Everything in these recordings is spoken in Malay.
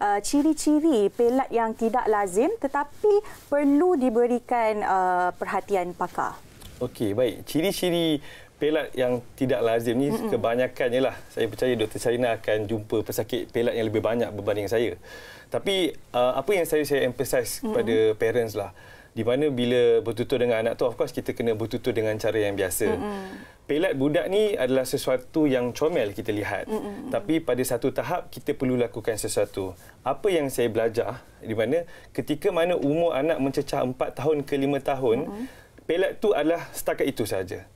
uh, ciri-ciri pelat yang tidak lazim tetapi perlu diberikan uh, perhatian pakar? Okey, baik. Ciri-ciri pelat yang tidak lazim ni mm-hmm. kebanyakannya lah. Saya percaya Dr. Sarina akan jumpa pesakit pelat yang lebih banyak berbanding saya. Tapi uh, apa yang saya saya emphasize mm-hmm. kepada parents lah, di mana bila bertutur dengan anak tu of course kita kena bertutur dengan cara yang biasa. Mm-hmm. Pelat budak ni adalah sesuatu yang comel kita lihat. Mm-hmm. Tapi pada satu tahap kita perlu lakukan sesuatu. Apa yang saya belajar di mana ketika mana umur anak mencecah 4 tahun ke 5 tahun, mm-hmm. pelat tu adalah setakat itu saja.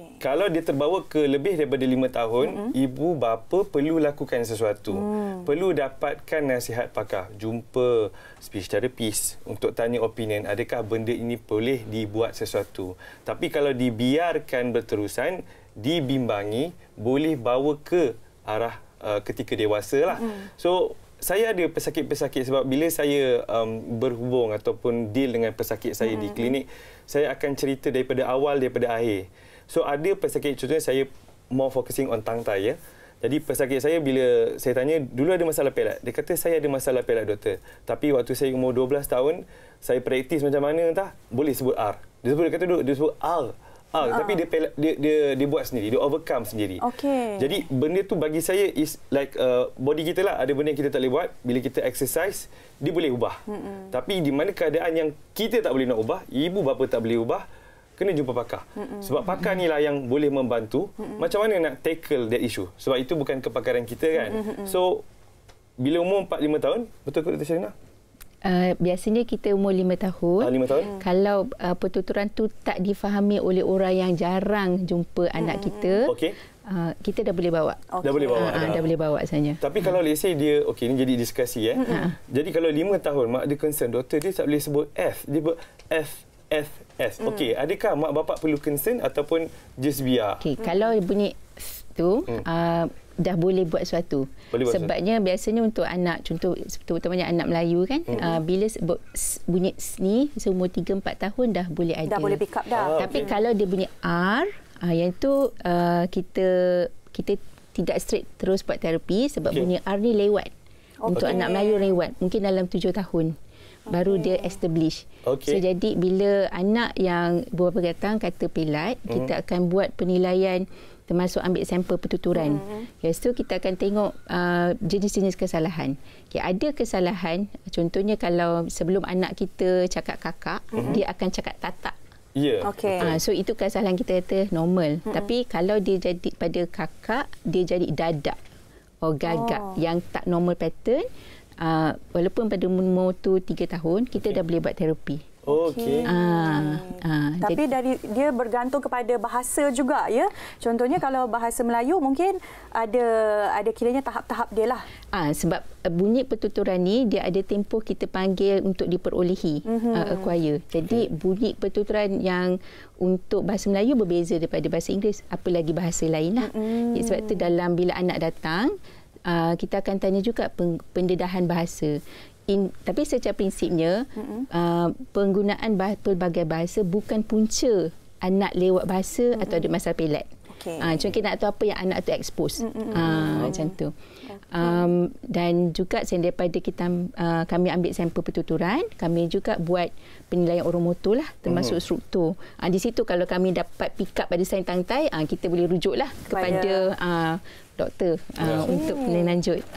Okay. Kalau dia terbawa ke lebih daripada lima tahun, mm -hmm. ibu bapa perlu lakukan sesuatu. Mm. Perlu dapatkan nasihat pakar. Jumpa speech therapist untuk tanya opinion. Adakah benda ini boleh dibuat sesuatu? Tapi kalau dibiarkan berterusan, dibimbangi, boleh bawa ke arah uh, ketika dewasa. Lah. Mm. So, saya ada pesakit-pesakit sebab bila saya um, berhubung ataupun deal dengan pesakit saya mm-hmm. di klinik, saya akan cerita daripada awal daripada akhir. So ada pesakit contohnya saya mau focusing on tangtai ya. Jadi pesakit saya bila saya tanya dulu ada masalah pelat. Dia kata saya ada masalah pelat doktor. Tapi waktu saya umur 12 tahun saya praktis macam mana entah boleh sebut R. Dia sebut dia kata dia sebut R. Ah, uh. tapi dia, dia dia dia buat sendiri, dia overcome sendiri. Okay. Jadi benda tu bagi saya is like uh, body kita lah ada benda yang kita tak boleh buat bila kita exercise dia boleh ubah. Mm-mm. Tapi di mana keadaan yang kita tak boleh nak ubah, ibu bapa tak boleh ubah, kena jumpa pakar. Mm-mm. Sebab pakar ni lah yang boleh membantu Mm-mm. macam mana nak tackle that issue. Sebab itu bukan kepakaran kita kan. Mm-mm. So bila umur 4 5 tahun, betul ke Dr. Sharina? uh, biasanya kita umur lima tahun. Uh, ah, 5 tahun. Hmm. Kalau uh, pertuturan tu tak difahami oleh orang yang jarang jumpa hmm. anak hmm, kita. Hmm. Okey. Uh, kita dah boleh bawa. Okay. Dah boleh bawa. Uh, dah. boleh bawa sebenarnya. Tapi hmm. kalau let's dia okey ini jadi diskusi eh. Hmm. Jadi kalau lima tahun mak dia concern doktor dia tak boleh sebut F. Dia buat F F F. Okey, hmm. adakah mak bapak perlu concern ataupun just biar? Okey, hmm. kalau bunyi tu hmm. uh, dah boleh buat sesuatu. Sebabnya sahaja. biasanya untuk anak contoh terutamanya anak Melayu kan hmm. uh, bila bu, bunyi ni seumur 3 4 tahun dah boleh ada. Dah boleh pick up dah. Ah, Tapi okay. kalau dia bunyi R uh, yang tu uh, kita kita tidak straight terus buat terapi sebab okay. bunyi R ni lewat. Okay. Untuk anak Melayu lewat mungkin dalam 7 tahun baru okay. dia establish. Okay. So jadi bila anak yang beberapa datang kata pelat hmm. kita akan buat penilaian termasuk ambil sampel pertuturan. Mm-hmm. Lepas tu kita akan tengok uh, jenis-jenis kesalahan. Okay, ada kesalahan, contohnya kalau sebelum anak kita cakap kakak, mm-hmm. dia akan cakap tatak. Ya. Yeah. Okay. Uh, so itu kesalahan kita kata normal. Mm-hmm. Tapi kalau dia jadi pada kakak, dia jadi dadak oh gagak oh. yang tak normal pattern, uh, walaupun pada umur 3 tahun, kita okay. dah boleh buat terapi. Okey. Ah, ah, Tapi jadi, dari dia bergantung kepada bahasa juga ya. Contohnya kalau bahasa Melayu mungkin ada ada kiranya tahap-tahap dia lah. Ah, sebab eh, bunyi pertuturan ni dia ada tempoh kita panggil untuk diperolehi mm-hmm. uh, acquire. Jadi okay. bunyi pertuturan yang untuk bahasa Melayu berbeza daripada bahasa Inggeris apalagi bahasa lain lah. Mm-hmm. Sebab tu dalam bila anak datang uh, kita akan tanya juga pendedahan bahasa. In, tapi secara prinsipnya uh, penggunaan bah- pelbagai bahasa bukan punca anak lewat bahasa Mm-mm. atau ada masalah pelat. Okay. Uh, ah, cuma kita nak tahu apa yang anak tu expose. Mm, mm, uh, mm. Macam tu. Okay. Ya. Um, dan juga daripada kita, uh, kami ambil sampel pertuturan, kami juga buat penilaian orang motor lah, termasuk mm. struktur. Uh, di situ kalau kami dapat pick up pada sains tangtai, uh, kita boleh rujuk lah kepada uh, doktor uh, okay. untuk penilaian lanjut.